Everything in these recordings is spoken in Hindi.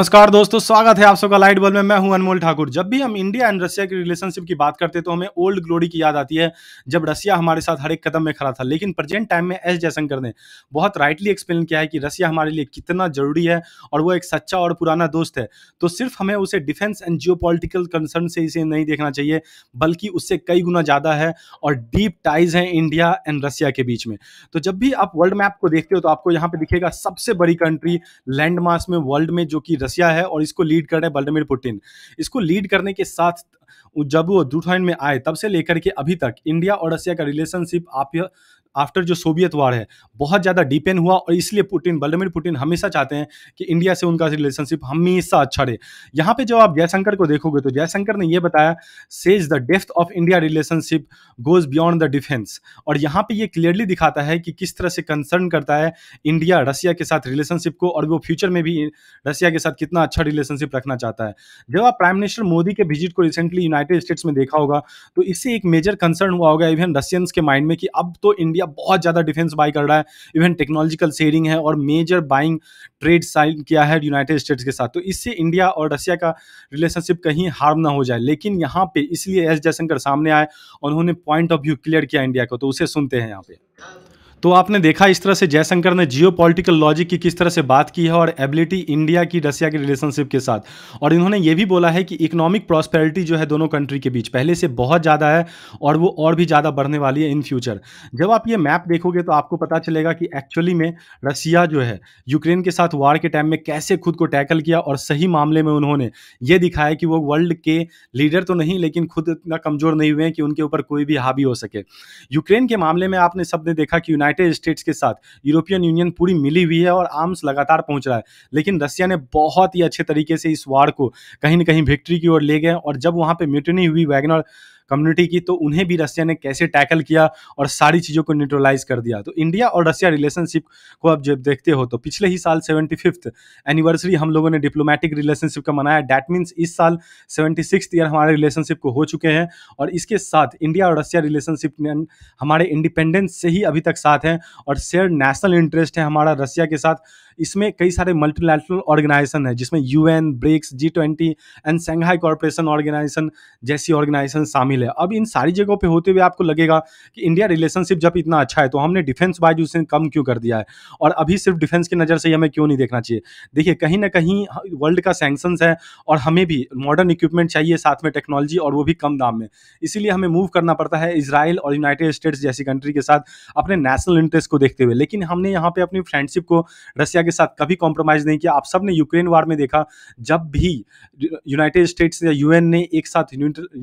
नमस्कार दोस्तों स्वागत है आप सबका लाइट बल में मैं हूं अनमोल ठाकुर जब भी हम इंडिया एंड रशिया की रिलेशनशिप की बात करते हैं तो हमें ओल्ड ग्लोरी की याद आती है जब रशिया हमारे साथ हर एक कदम में खड़ा था लेकिन प्रेजेंट टाइम में एस जयशंकर ने बहुत राइटली एक्सप्लेन किया है कि रशिया हमारे लिए कितना जरूरी है और वो एक सच्चा और पुराना दोस्त है तो सिर्फ हमें उसे डिफेंस एंड जियो कंसर्न से इसे नहीं देखना चाहिए बल्कि उससे कई गुना ज़्यादा है और डीप टाइज है इंडिया एंड रसिया के बीच में तो जब भी आप वर्ल्ड मैप को देखते हो तो आपको यहाँ पे दिखेगा सबसे बड़ी कंट्री लैंड में वर्ल्ड में जो कि रसिया है और इसको लीड कर रहे हैं व्लादिमिर पुटिन इसको लीड करने के साथ जब वो दूठाइन में आए तब से लेकर के अभी तक इंडिया और रसिया का रिलेशनशिप आप आफ्टर जो सोवियत वार है बहुत ज़्यादा डिपेंड हुआ और इसलिए पुटिन व्लादिमिर पुटिन हमेशा चाहते हैं कि इंडिया से उनका रिलेशनशिप हमेशा अच्छा रहे यहाँ पे जब आप जयशंकर को देखोगे तो जयशंकर ने यह बताया says the depth of India relationship goes beyond the defence और यहाँ पे ये क्लियरली दिखाता है कि किस तरह से कंसर्न करता है इंडिया रसिया के साथ रिलेशनशिप को और वो फ्यूचर में भी रसिया के साथ कितना अच्छा रिलेशनशिप रखना चाहता है जब आप प्राइम मिनिस्टर मोदी के विजिट को रिसेंटली यूनाइटेड स्टेट्स में देखा होगा तो इससे एक मेजर कंसर्न हुआ होगा इवन रशियंस के माइंड में कि अब तो इंडिया इंडिया बहुत ज़्यादा डिफेंस बाई कर रहा है इवन टेक्नोलॉजिकल शेयरिंग है और मेजर बाइंग ट्रेड साइन किया है यूनाइटेड स्टेट्स के साथ तो इससे इंडिया और रशिया का रिलेशनशिप कहीं हार्म ना हो जाए लेकिन यहाँ पे इसलिए एस जयशंकर सामने आए और उन्होंने पॉइंट ऑफ व्यू क्लियर किया इंडिया को तो उसे सुनते हैं यहाँ पे तो आपने देखा इस तरह से जयशंकर ने जियो पॉलिटिकल लॉजिक की किस तरह से बात की है और एबिलिटी इंडिया की रसिया की रिलेशनशिप के साथ और इन्होंने ये भी बोला है कि इकोनॉमिक प्रॉस्पेरिटी जो है दोनों कंट्री के बीच पहले से बहुत ज़्यादा है और वो और भी ज़्यादा बढ़ने वाली है इन फ्यूचर जब आप ये मैप देखोगे तो आपको पता चलेगा कि एक्चुअली में रसिया जो है यूक्रेन के साथ वार के टाइम में कैसे खुद को टैकल किया और सही मामले में उन्होंने ये दिखाया कि वो वर्ल्ड के लीडर तो नहीं लेकिन खुद इतना कमज़ोर नहीं हुए हैं कि उनके ऊपर कोई भी हावी हो सके यूक्रेन के मामले में आपने सबने देखा कि यूनाइटेड यूनाइटेड स्टेट्स के साथ यूरोपियन यूनियन पूरी मिली हुई है और आर्म्स लगातार पहुंच रहा है लेकिन रशिया ने बहुत ही अच्छे तरीके से इस वार को कहीं ना कहीं विक्ट्री की ओर ले गए और जब वहाँ पर म्यूटनी हुई वैगनर कम्युनिटी की तो उन्हें भी रशिया ने कैसे टैकल किया और सारी चीज़ों को न्यूट्रलाइज कर दिया तो इंडिया और रसिया रिलेशनशिप को आप जब देखते हो तो पिछले ही साल सेवेंटी एनिवर्सरी हम लोगों ने डिप्लोमेटिक रिलेशनशिप का मनाया डैट मीन्स इस साल सेवेंटी ईयर हमारे रिलेशनशिप को हो चुके हैं और इसके साथ इंडिया और रशिया रिलेशनशिप हमारे इंडिपेंडेंस से ही अभी तक साथ हैं और शेयर नेशनल इंटरेस्ट है हमारा रशिया के साथ इसमें कई सारे मल्टीलैटरल ऑर्गेनाइजेशन है जिसमें U N BRICS G twenty and Shanghai cooperation organisation जैसी ऑर्गेनाइजेशन शामिल है अब इन सारी जगहों पर होते हुए आपको लगेगा कि इंडिया रिलेशनशिप जब इतना अच्छा है तो हमने डिफेंस वाइज उसे कम क्यों कर दिया है और अभी सिर्फ डिफेंस की नज़र से हमें क्यों नहीं देखना चाहिए देखिए कहीं ना कहीं वर्ल्ड का सेंक्शन है और हमें भी मॉडर्न इक्विपमेंट चाहिए साथ में टेक्नोलॉजी और वो भी कम दाम में इसीलिए हमें मूव करना पड़ता है इसराइल और यूनाइटेड स्टेट्स जैसी कंट्री के साथ अपने नेशनल इंटरेस्ट को देखते हुए लेकिन हमने यहाँ पे अपनी फ्रेंडशिप को रशिया के साथ कभी कॉम्प्रोमाइज नहीं किया आप सब ने यूक्रेन वार में देखा जब भी यूनाइटेड स्टेट्स या यूएन ने एक साथ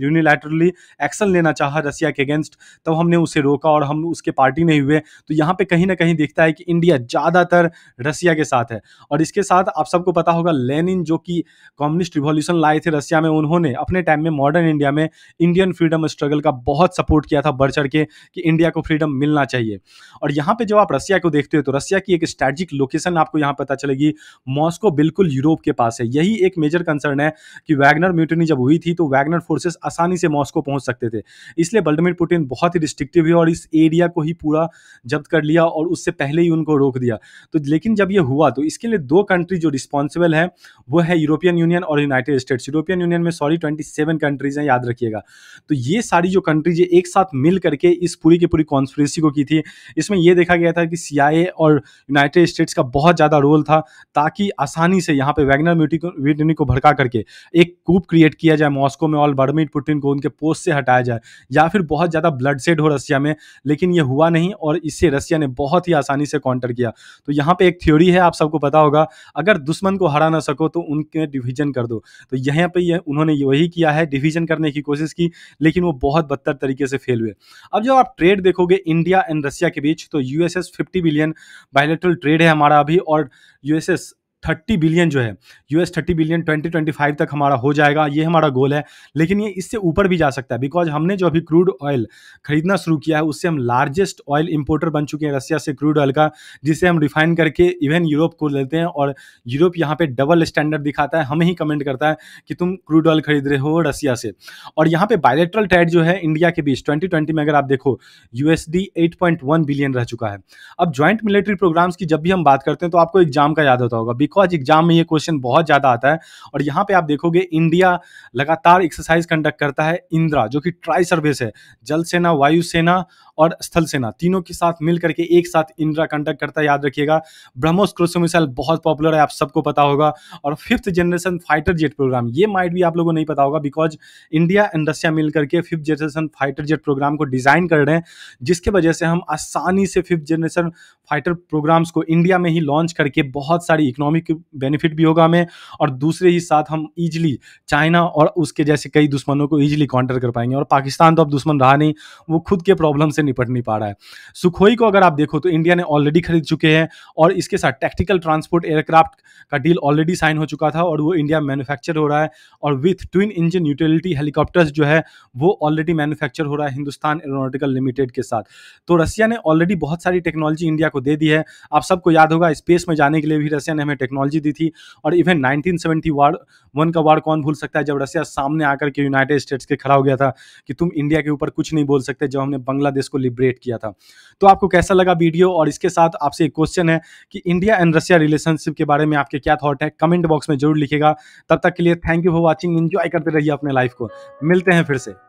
यूनिलैटरली एक्शन लेना चाहा रसिया के अगेंस्ट तब हमने उसे रोका और हम उसके पार्टी नहीं हुए तो यहाँ पे कहीं ना कहीं देखता है कि इंडिया ज़्यादातर रसिया के साथ है और इसके साथ आप सबको पता होगा लेनिन जो कि कम्युनिस्ट रिवोल्यूशन लाए थे रसिया में उन्होंने अपने टाइम में मॉडर्न इंडिया में इंडियन फ्रीडम स्ट्रगल का बहुत सपोर्ट किया था बढ़ चढ़ के कि इंडिया को फ्रीडम मिलना चाहिए और यहाँ पे जब आप रसिया को देखते हो तो रसिया की एक स्ट्रेटजिक लोकेशन आप आपको यहाँ पता चलेगी मॉस्को बिल्कुल यूरोप के पास है यही एक मेजर कंसर्न है कि वैगनर म्यूटनी जब हुई थी तो वैगनर फोर्सेस आसानी से मॉस्को पहुँच सकते थे इसलिए व्लादिमिर पुटिन बहुत ही रिस्ट्रिक्टिव है और इस एरिया को ही पूरा जब्त कर लिया और उससे पहले ही उनको रोक दिया तो लेकिन जब ये हुआ तो इसके लिए दो कंट्री जो रिस्पॉन्सिबल है वो है यूरोपियन यूनियन और यूनाइटेड स्टेट्स यूरोपियन यूनियन में सॉरी ट्वेंटी कंट्रीज हैं याद रखिएगा तो ये सारी जो कंट्रीज एक साथ मिल करके इस पूरी की पूरी कॉन्स्परेसी को की थी इसमें यह देखा गया था कि सीआईए और यूनाइटेड स्टेट्स का बहुत ज़्यादा रोल था ताकि आसानी से यहाँ पे वैगनर म्यूटी को व्यूटिनी को भड़का करके एक कूप क्रिएट किया जाए मॉस्को में और बर्मिट पुटिन को उनके पोस्ट से हटाया जाए या फिर बहुत ज़्यादा ब्लड सेड हो रसिया में लेकिन ये हुआ नहीं और इससे रसिया ने बहुत ही आसानी से काउंटर किया तो यहाँ पर एक थ्योरी है आप सबको पता होगा अगर दुश्मन को हरा ना सको तो उनके डिवीजन कर दो तो यहाँ पर यह उन्होंने वही किया है डिवीजन करने की कोशिश की लेकिन वो बहुत बदतर तरीके से फेल हुए अब जब आप ट्रेड देखोगे इंडिया एंड रसिया के बीच तो यूएसएस 50 बिलियन बायोलेट्रल ट्रेड है हमारा अभी और or USS थर्टी बिलियन जो है US thirty billion twenty twenty five तक हमारा हो जाएगा ये हमारा गोल है लेकिन ये इससे ऊपर भी जा सकता है बिकॉज हमने जो अभी क्रूड ऑयल खरीदना शुरू किया है उससे हम लार्जेस्ट ऑयल इंपोर्टर बन चुके हैं रशिया से क्रूड ऑयल का जिसे हम रिफाइन करके इवन यूरोप को लेते हैं और यूरोप यहाँ पे डबल स्टैंडर्ड दिखाता है हमें ही कमेंट करता है कि तुम क्रूड ऑयल खरीद रहे हो रसिया से और यहाँ पे बायोलेट्रल ट्रेड जो है इंडिया के बीच ट्वेंटी ट्वेंटी में अगर आप देखो यूएसडी वन बिलियन रह चुका है अब ज्वाइंट मिलिट्री प्रोग्राम्स की जब भी हम बात करते हैं तो आपको एग्जाम का याद होता होगा बिकॉज एग्जाम में ये क्वेश्चन बहुत ज़्यादा आता है और यहाँ पे आप देखोगे इंडिया लगातार एक्सरसाइज कंडक्ट करता है इंदिरा जो कि ट्राई सर्विस है जल सेना वायुसेना और स्थल सेना तीनों के साथ मिलकर के एक साथ इंदिरा कंडक्ट करता है याद रखिएगा ब्रह्मोस क्रोसो मिसाइल बहुत पॉपुलर है आप सबको पता होगा और fifth generation fighter jet programme ये माइट भी आप लोगों को नहीं पता होगा बिकॉज इंडिया एंड रशिया मिल करके fifth generation fighter jet programme को डिज़ाइन कर रहे हैं जिसके वजह से हम आसानी से फिफ्थ जनरेशन फाइटर प्रोग्राम्स को इंडिया में ही लॉन्च करके बहुत सारी इकोनॉमिक बेनिफिट भी होगा हमें और दूसरे ही साथ हम ईजिली चाइना और उसके जैसे कई दुश्मनों को ईजिली काउंटर कर पाएंगे और पाकिस्तान तो अब दुश्मन रहा नहीं वो खुद के प्रॉब्लम से निपट नहीं पा रहा है सुखोई को अगर आप देखो तो इंडिया ने ऑलरेडी खरीद चुके हैं और इसके साथ टेक्टिकल ट्रांसपोर्ट एयरक्राफ्ट का डील ऑलरेडी साइन हो चुका था और वो इंडिया मैन्युफैक्चर हो रहा है और with twin engine utility helicopters जो है वो ऑलरेडी मैन्युफैक्चर हो रहा है हिंदुस्तान एरोनोटिकल लिमिटेड के साथ तो रसिया ने ऑलरेडी बहुत सारी टेक्नोलॉजी इंडिया को दे दी है आप सबको याद होगा स्पेस में जाने के लिए भी रसिया ने हमें टेक्नोलॉजी दी थी और even nineteen seventy war one का वार कौन भूल सकता है जब रसिया सामने आकर के यूनाइटेड स्टेट्स के खड़ा हो गया था कि तुम इंडिया के ऊपर कुछ नहीं बोल सकते जब हमने बांग्लादेश को लिबरेट किया था तो आपको कैसा लगा वीडियो और इसके साथ आपसे एक क्वेश्चन है कि इंडिया एंड रशिया रिलेशनशिप के बारे में आपके क्या थॉट है कमेंट बॉक्स में जरूर लिखेगा तब तक के लिए thank you for watching enjoy करते रहिए अपने लाइफ को मिलते हैं फिर से